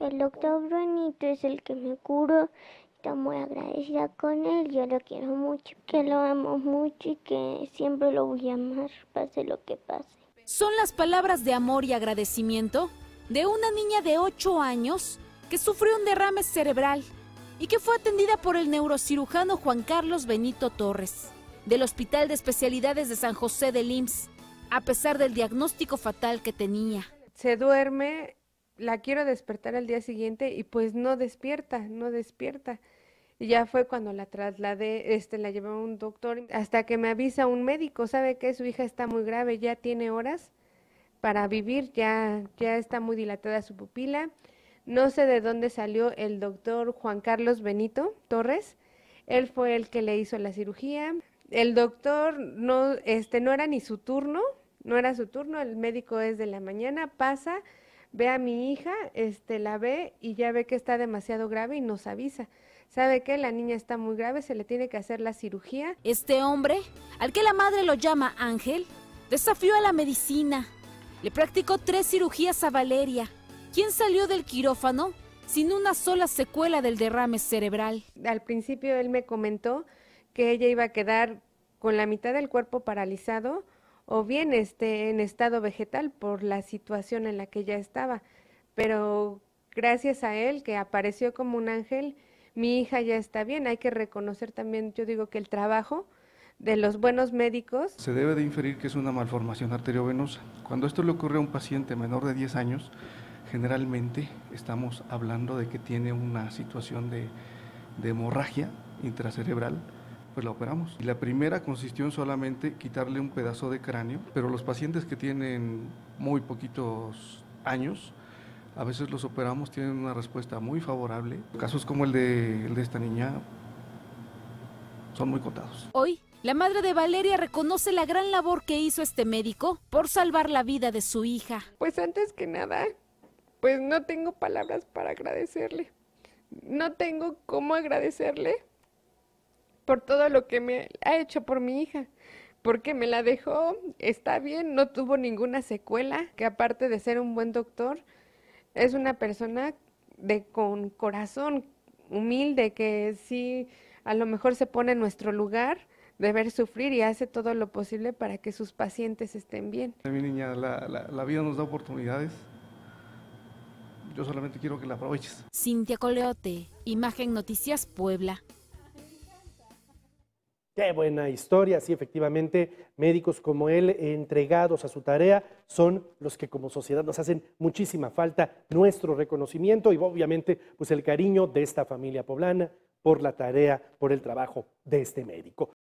El doctor Brunito es el que me curó. Estoy muy agradecida con él. Yo lo quiero mucho, que lo amo mucho y que siempre lo voy a amar, pase lo que pase. Son las palabras de amor y agradecimiento de una niña de 8 años que sufrió un derrame cerebral y que fue atendida por el neurocirujano Juan Carlos Benito Torres del Hospital de Especialidades de San José de IMSS, a pesar del diagnóstico fatal que tenía. Se duerme la quiero despertar al día siguiente y pues no despierta, no despierta. Y ya fue cuando la trasladé, este, la llevé a un doctor, hasta que me avisa un médico, sabe que su hija está muy grave, ya tiene horas para vivir, ya, ya está muy dilatada su pupila. No sé de dónde salió el doctor Juan Carlos Benito Torres. Él fue el que le hizo la cirugía. El doctor no, este, no era ni su turno, no era su turno, el médico es de la mañana, pasa, ve a mi hija, este, la ve y ya ve que está demasiado grave y nos avisa. ¿Sabe que La niña está muy grave, se le tiene que hacer la cirugía. Este hombre, al que la madre lo llama Ángel, desafió a la medicina. Le practicó tres cirugías a Valeria, quien salió del quirófano sin una sola secuela del derrame cerebral. Al principio él me comentó que ella iba a quedar con la mitad del cuerpo paralizado, o bien esté en estado vegetal por la situación en la que ya estaba. Pero gracias a él, que apareció como un ángel, mi hija ya está bien. Hay que reconocer también, yo digo que el trabajo de los buenos médicos. Se debe de inferir que es una malformación arteriovenosa. Cuando esto le ocurre a un paciente menor de 10 años, generalmente estamos hablando de que tiene una situación de, de hemorragia intracerebral pues la operamos. Y la primera consistió en solamente quitarle un pedazo de cráneo, pero los pacientes que tienen muy poquitos años, a veces los operamos, tienen una respuesta muy favorable. Casos como el de, esta niña son muy contados. Hoy, la madre de Valeria reconoce la gran labor que hizo este médico por salvar la vida de su hija. Pues antes que nada, pues no tengo palabras para agradecerle. No tengo cómo agradecerle por todo lo que me ha hecho por mi hija porque me la dejó, está bien, no tuvo ninguna secuela, que aparte de ser un buen doctor, es una persona de con corazón humilde que sí a lo mejor se pone en nuestro lugar de ver sufrir y hace todo lo posible para que sus pacientes estén bien. Mi niña, la, la vida nos da oportunidades. Yo solamente quiero que la aproveches. Cintia Coleote, Imagen Noticias Puebla. Qué buena historia, sí, efectivamente, médicos como él, entregados a su tarea, son los que como sociedad nos hacen muchísima falta nuestro reconocimiento y obviamente pues el cariño de esta familia poblana por la tarea, por el trabajo de este médico.